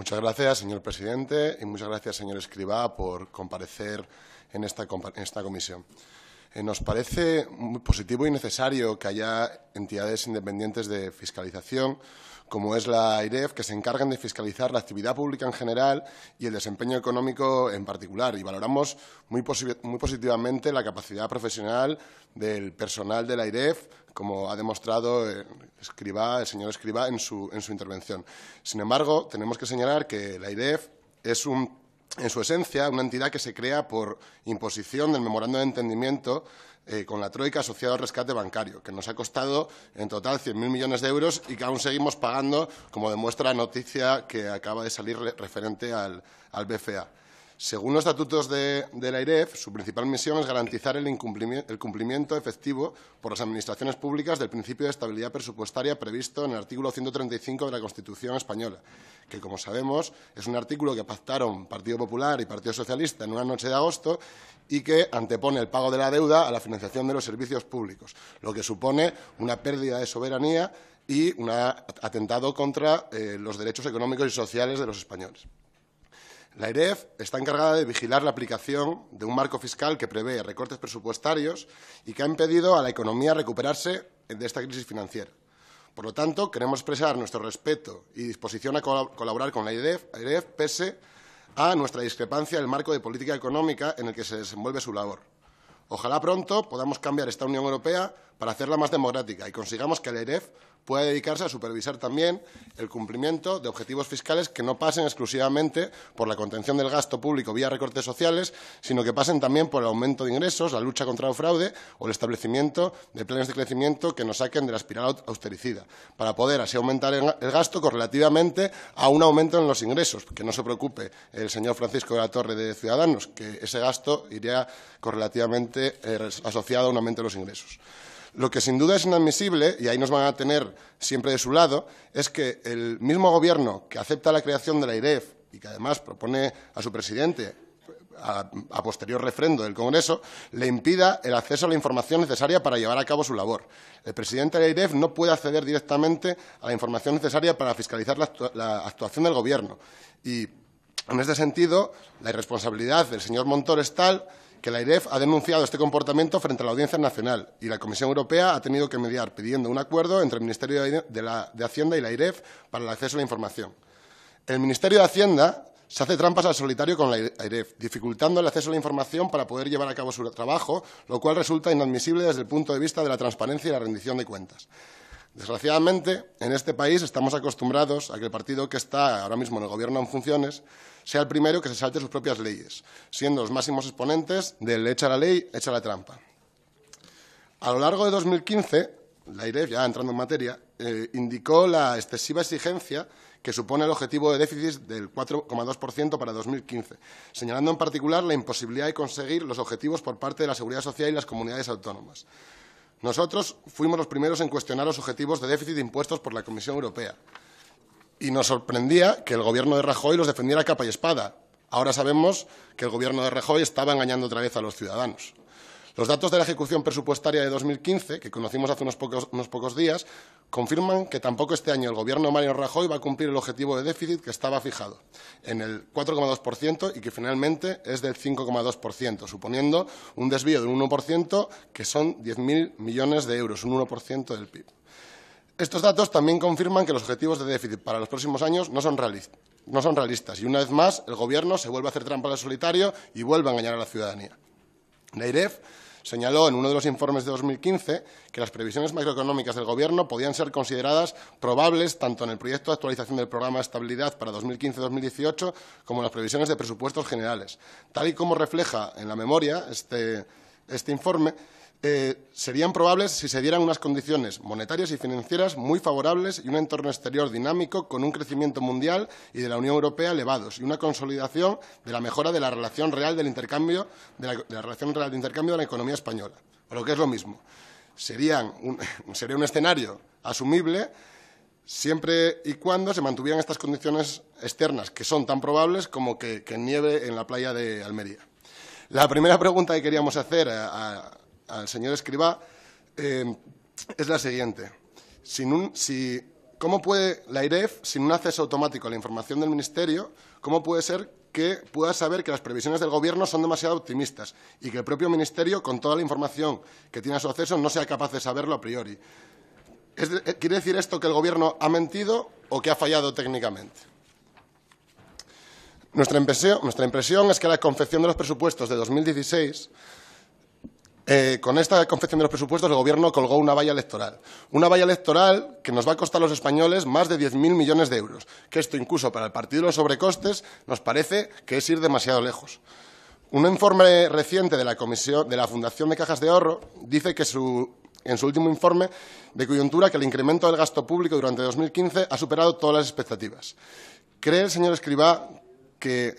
Muchas gracias, señor presidente, y muchas gracias, señor Escribá, por comparecer en esta, en esta comisión. Eh, nos parece muy positivo y necesario que haya entidades independientes de fiscalización, como es la AIREF, que se encarguen de fiscalizar la actividad pública en general y el desempeño económico en particular. Y valoramos muy, positivamente la capacidad profesional del personal de la AIREF, como ha demostrado eh, el señor Escriba en su, en su intervención. Sin embargo, tenemos que señalar que la AIREF es un en su esencia, una entidad que se crea por imposición del memorando de entendimiento eh, con la Troika asociada al rescate bancario, que nos ha costado en total 100.000 millones de euros y que aún seguimos pagando, como demuestra la noticia que acaba de salir referente al BFA. Según los estatutos de, la AIREF, su principal misión es garantizar el, cumplimiento efectivo por las administraciones públicas del principio de estabilidad presupuestaria previsto en el artículo 135 de la Constitución española, que, como sabemos, es un artículo que pactaron Partido Popular y Partido Socialista en una noche de agosto y que antepone el pago de la deuda a la financiación de los servicios públicos, lo que supone una pérdida de soberanía y un atentado contra eh, los derechos económicos y sociales de los españoles. La EREF está encargada de vigilar la aplicación de un marco fiscal que prevé recortes presupuestarios y que ha impedido a la economía recuperarse de esta crisis financiera. Por lo tanto, queremos expresar nuestro respeto y disposición a colaborar con la EREF, e pese a nuestra discrepancia del marco de política económica en el que se desenvuelve su labor. Ojalá pronto podamos cambiar esta Unión Europea para hacerla más democrática y consigamos que el EREF pueda dedicarse a supervisar también el cumplimiento de objetivos fiscales que no pasen exclusivamente por la contención del gasto público vía recortes sociales, sino que pasen también por el aumento de ingresos, la lucha contra el fraude o el establecimiento de planes de crecimiento que nos saquen de la espiral austericida, para poder así aumentar el gasto correlativamente a un aumento en los ingresos. Que no se preocupe el señor Francisco de la Torre de Ciudadanos, que ese gasto iría correlativamente eh, asociado a un aumento de los ingresos. Lo que sin duda es inadmisible, y ahí nos van a tener siempre de su lado, es que el mismo gobierno que acepta la creación de la IREF y que además propone a su presidente a, posterior refrendo del Congreso, le impida el acceso a la información necesaria para llevar a cabo su labor. El presidente de la IREF no puede acceder directamente a la información necesaria para fiscalizar la, actuación del Gobierno. Y, en este sentido, la irresponsabilidad del señor Montor es tal que la IREF ha denunciado este comportamiento frente a la Audiencia Nacional y la Comisión Europea ha tenido que mediar pidiendo un acuerdo entre el Ministerio de, Hacienda y la IREF para el acceso a la información. El Ministerio de Hacienda se hace trampas al solitario con la IREF, dificultando el acceso a la información para poder llevar a cabo su trabajo, lo cual resulta inadmisible desde el punto de vista de la transparencia y la rendición de cuentas. Desgraciadamente, en este país estamos acostumbrados a que el partido que está ahora mismo en el gobierno en funciones sea el primero que se salte sus propias leyes, siendo los máximos exponentes del echa la ley, echa la trampa. A lo largo de 2015, la IREF, ya entrando en materia, eh, indicó la excesiva exigencia que supone el objetivo de déficit del 4,2% para 2015, señalando en particular la imposibilidad de conseguir los objetivos por parte de la Seguridad Social y las comunidades autónomas. Nosotros fuimos los primeros en cuestionar los objetivos de déficit impuestos por la Comisión Europea. Y nos sorprendía que el gobierno de Rajoy los defendiera capa y espada. Ahora sabemos que el gobierno de Rajoy estaba engañando otra vez a los ciudadanos. Los datos de la ejecución presupuestaria de 2015, que conocimos hace unos pocos, días, confirman que tampoco este año el Gobierno de Mario Rajoy va a cumplir el objetivo de déficit que estaba fijado, en el 4,2% y que finalmente es del 5,2%, suponiendo un desvío de del 1%, que son 10.000 millones de euros, un 1% del PIB. Estos datos también confirman que los objetivos de déficit para los próximos años no son, no son realistas y, una vez más, el Gobierno se vuelve a hacer trampa al solitario y vuelve a engañar a la ciudadanía. La Señaló en uno de los informes de 2015 que las previsiones macroeconómicas del Gobierno podían ser consideradas probables tanto en el proyecto de actualización del programa de estabilidad para 2015-2018 como en las previsiones de presupuestos generales. Tal y como refleja en la memoria este, este informe, eh, serían probables si se dieran unas condiciones monetarias y financieras muy favorables y un entorno exterior dinámico con un crecimiento mundial y de la Unión Europea elevados y una consolidación de la mejora de la relación real del intercambio de la, relación real de intercambio de la economía española. O lo que es lo mismo, sería un escenario asumible siempre y cuando se mantuvieran estas condiciones externas, que son tan probables como que, nieve en la playa de Almería. La primera pregunta que queríamos hacer a al señor Escribá eh, es la siguiente. Sin un, si, ¿Cómo puede la IREF, sin un acceso automático a la información del Ministerio, cómo puede ser que pueda saber que las previsiones del Gobierno son demasiado optimistas y que el propio Ministerio, con toda la información que tiene a su acceso, no sea capaz de saberlo a priori? Eh, ¿Quiere decir esto que el Gobierno ha mentido o que ha fallado técnicamente? Nuestra impresión, nuestra impresión, es que la confección de los presupuestos de 2016 eh, con esta confección de los presupuestos, el Gobierno colgó una valla electoral. Una valla electoral que nos va a costar a los españoles más de 10.000 millones de euros. Que esto, incluso para el Partido de los Sobrecostes, nos parece que es ir demasiado lejos. Un informe reciente de la, comisión, de la Fundación de Cajas de Ahorro dice que en su último informe de coyuntura que el incremento del gasto público durante 2015 ha superado todas las expectativas. ¿Cree el señor Escribá que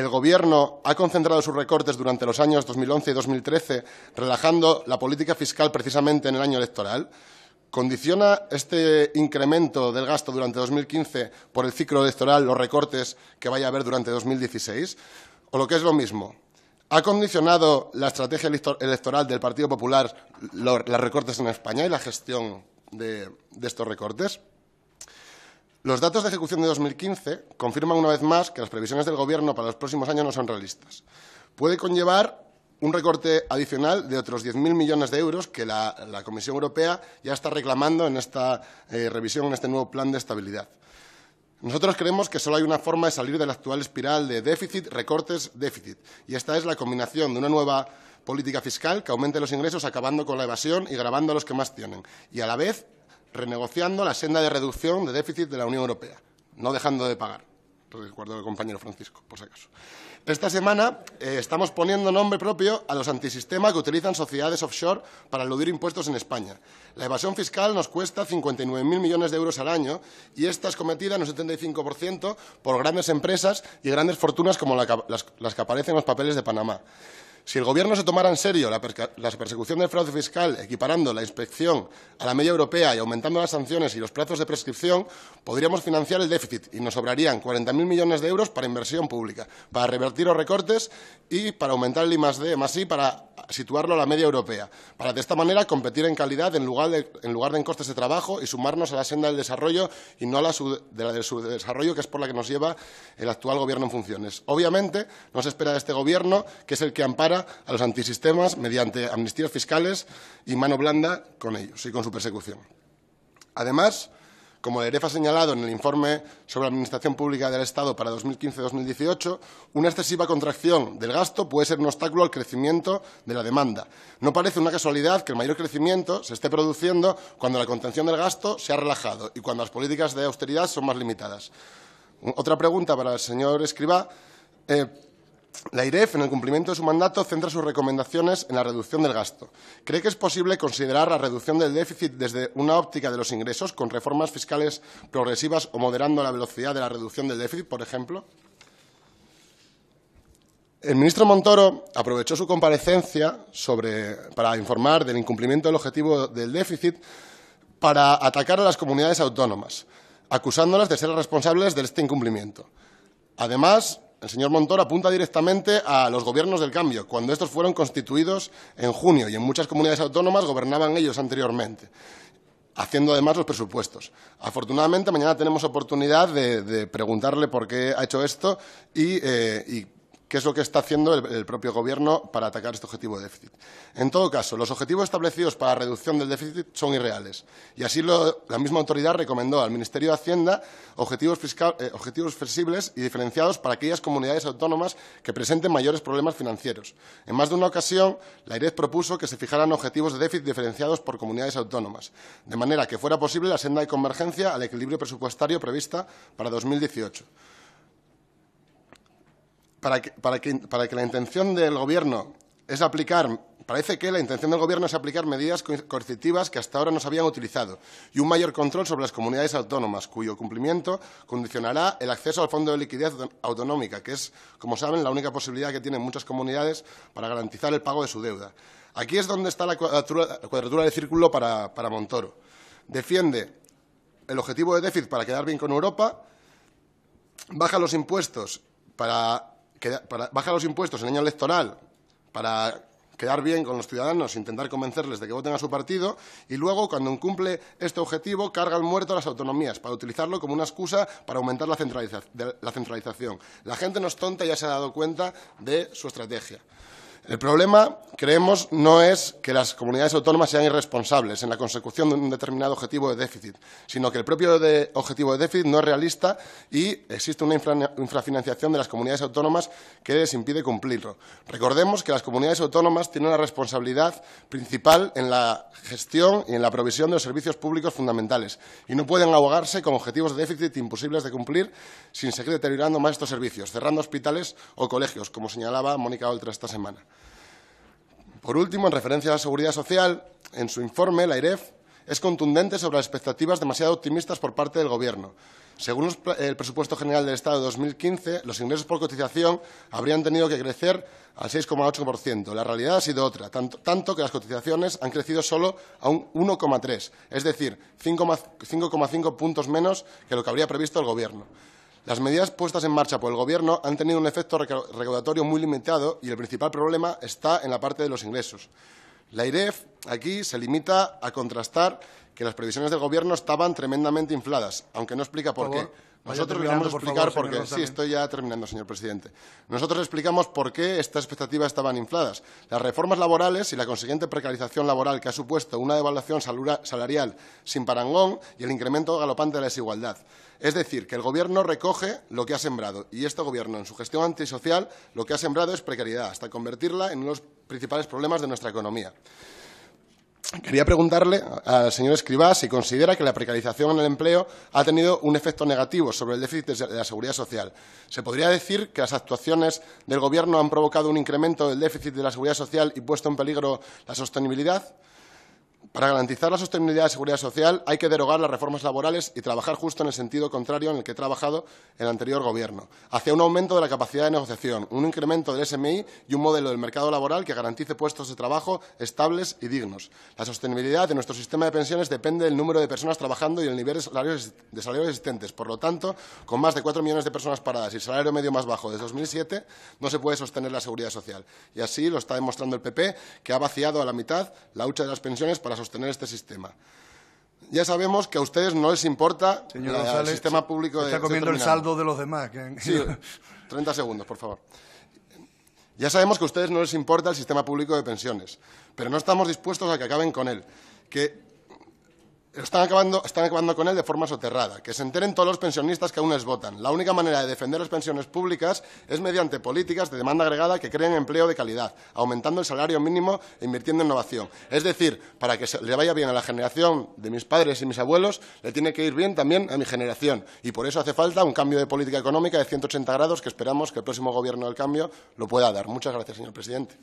el Gobierno ha concentrado sus recortes durante los años 2011 y 2013, relajando la política fiscal precisamente en el año electoral? ¿Condiciona este incremento del gasto durante 2015 por el ciclo electoral los recortes que vaya a haber durante 2016? ¿O lo que es lo mismo? ¿Ha condicionado la estrategia electoral del Partido Popular los recortes en España y la gestión de, de estos recortes? Los datos de ejecución de 2015 confirman una vez más que las previsiones del Gobierno para los próximos años no son realistas. Puede conllevar un recorte adicional de otros 10.000 millones de euros que la, Comisión Europea ya está reclamando en esta eh, revisión, en este nuevo plan de estabilidad. Nosotros creemos que solo hay una forma de salir de la actual espiral de déficit, recortes, déficit, y esta es la combinación de una nueva política fiscal que aumente los ingresos acabando con la evasión y grabando a los que más tienen, y a la vez renegociando la senda de reducción de déficit de la Unión Europea, no dejando de pagar. Recuerdo el compañero Francisco, por si acaso. Esta semana eh, estamos poniendo nombre propio a los antisistemas que utilizan sociedades offshore para eludir impuestos en España. La evasión fiscal nos cuesta 59.000 millones de euros al año y esta es cometida en un 75% por grandes empresas y grandes fortunas como las que aparecen en los papeles de Panamá. Si el Gobierno se tomara en serio la, persecución del fraude fiscal, equiparando la inspección a la media europea y aumentando las sanciones y los plazos de prescripción, podríamos financiar el déficit y nos sobrarían 40.000 millones de euros para inversión pública, para revertir los recortes y para aumentar el I+D, más I para situarlo a la media europea, para de esta manera competir en calidad en lugar de en, de costes de trabajo y sumarnos a la senda del desarrollo y no a la de la del subdesarrollo, que es por la que nos lleva el actual Gobierno en funciones. Obviamente, no se espera de este Gobierno, que es el que ampara a los antisistemas mediante amnistías fiscales y mano blanda con ellos y con su persecución. Además, como el EREF ha señalado en el informe sobre la Administración Pública del Estado para 2015-2018, una excesiva contracción del gasto puede ser un obstáculo al crecimiento de la demanda. No parece una casualidad que el mayor crecimiento se esté produciendo cuando la contención del gasto se ha relajado y cuando las políticas de austeridad son más limitadas. Otra pregunta para el señor Escribá. Eh, la IREF, en el cumplimiento de su mandato, centra sus recomendaciones en la reducción del gasto. ¿Cree que es posible considerar la reducción del déficit desde una óptica de los ingresos, con reformas fiscales progresivas o moderando la velocidad de la reducción del déficit, por ejemplo? El ministro Montoro aprovechó su comparecencia para informar del incumplimiento del objetivo del déficit para atacar a las comunidades autónomas, acusándolas de ser responsables de este incumplimiento. Además, el señor Montor apunta directamente a los gobiernos del cambio, cuando estos fueron constituidos en junio y en muchas comunidades autónomas gobernaban ellos anteriormente haciendo además los presupuestos. Afortunadamente, mañana tenemos oportunidad de, preguntarle por qué ha hecho esto y, eh, y ¿Qué es lo que está haciendo el, propio Gobierno para atacar este objetivo de déficit. En todo caso, los objetivos establecidos para la reducción del déficit son irreales, y así la misma autoridad recomendó al Ministerio de Hacienda eh, objetivos, flexibles y diferenciados para aquellas comunidades autónomas que presenten mayores problemas financieros. En más de una ocasión, la IRED propuso que se fijaran objetivos de déficit diferenciados por comunidades autónomas, de manera que fuera posible la senda de convergencia al equilibrio presupuestario prevista para 2018 para que, la intención del Gobierno es aplicar Parece que la intención del Gobierno es aplicar medidas coercitivas que hasta ahora no se habían utilizado y un mayor control sobre las comunidades autónomas, cuyo cumplimiento condicionará el acceso al Fondo de Liquidez Autonómica, que es, como saben, la única posibilidad que tienen muchas comunidades para garantizar el pago de su deuda. Aquí es donde está la cuadratura, de círculo para, para Montoro. Defiende el objetivo de déficit para quedar bien con Europa, baja los impuestos para para, baja los impuestos en año electoral para quedar bien con los ciudadanos, intentar convencerles de que voten a su partido, y luego, cuando incumple este objetivo, carga el muerto a las autonomías para utilizarlo como una excusa para aumentar la, la centralización. La gente no es tonta y ya se ha dado cuenta de su estrategia. El problema, creemos, no es que las comunidades autónomas sean irresponsables en la consecución de un determinado objetivo de déficit, sino que el propio objetivo de déficit no es realista y existe una infrafinanciación de las comunidades autónomas que les impide cumplirlo. Recordemos que las comunidades autónomas tienen una responsabilidad principal en la gestión y en la provisión de los servicios públicos fundamentales y no pueden ahogarse con objetivos de déficit imposibles de cumplir sin seguir deteriorando más estos servicios, cerrando hospitales o colegios, como señalaba Mónica Oltra esta semana. Por último, en referencia a la seguridad social, en su informe, la IREF es contundente sobre las expectativas demasiado optimistas por parte del Gobierno. Según el presupuesto general del Estado de 2015, los ingresos por cotización habrían tenido que crecer al 6,8%. La realidad ha sido otra, tanto, tanto, que las cotizaciones han crecido solo a un 1,3%, es decir, 5,5 puntos menos que lo que habría previsto el Gobierno. Las medidas puestas en marcha por el Gobierno han tenido un efecto recaudatorio muy limitado y el principal problema está en la parte de los ingresos. La IREF aquí se limita a contrastar que las previsiones del Gobierno estaban tremendamente infladas, aunque no explica por qué. Nosotros vamos a explicar por, Sí, estoy ya terminando, señor presidente. Nosotros explicamos por qué estas expectativas estaban infladas. Las reformas laborales y la consiguiente precarización laboral que ha supuesto una devaluación salarial sin parangón y el incremento galopante de la desigualdad. Es decir, que el Gobierno recoge lo que ha sembrado y este Gobierno, en su gestión antisocial, lo que ha sembrado es precariedad, hasta convertirla en uno de los principales problemas de nuestra economía. Quería preguntarle al señor Escribá si considera que la precarización en el empleo ha tenido un efecto negativo sobre el déficit de la seguridad social. ¿Se podría decir que las actuaciones del Gobierno han provocado un incremento del déficit de la seguridad social y puesto en peligro la sostenibilidad? Para garantizar la sostenibilidad de la seguridad social hay que derogar las reformas laborales y trabajar justo en el sentido contrario en el que ha trabajado el anterior Gobierno, hacia un aumento de la capacidad de negociación, un incremento del SMI y un modelo del mercado laboral que garantice puestos de trabajo estables y dignos. La sostenibilidad de nuestro sistema de pensiones depende del número de personas trabajando y el nivel de salarios, de existentes. Por lo tanto, con más de cuatro millones de personas paradas y el salario medio más bajo desde 2007, no se puede sostener la seguridad social. Y así lo está demostrando el PP, que ha vaciado a la mitad la hucha de las pensiones para sostener este sistema. Ya sabemos que a ustedes no les importa el sistema público de... Está comiendo el saldo de los demás. Que 30 segundos, por favor. Ya sabemos que a ustedes no les importa el sistema público de pensiones, pero no estamos dispuestos a que acaben con él. Que están acabando, con él de forma soterrada. Que se enteren todos los pensionistas que aún les votan. La única manera de defender las pensiones públicas es mediante políticas de demanda agregada que creen empleo de calidad, aumentando el salario mínimo e invirtiendo en innovación. Es decir, para que le vaya bien a la generación de mis padres y mis abuelos, le tiene que ir bien también a mi generación. Y por eso hace falta un cambio de política económica de 180 grados que esperamos que el próximo Gobierno del Cambio lo pueda dar. Muchas gracias, señor presidente.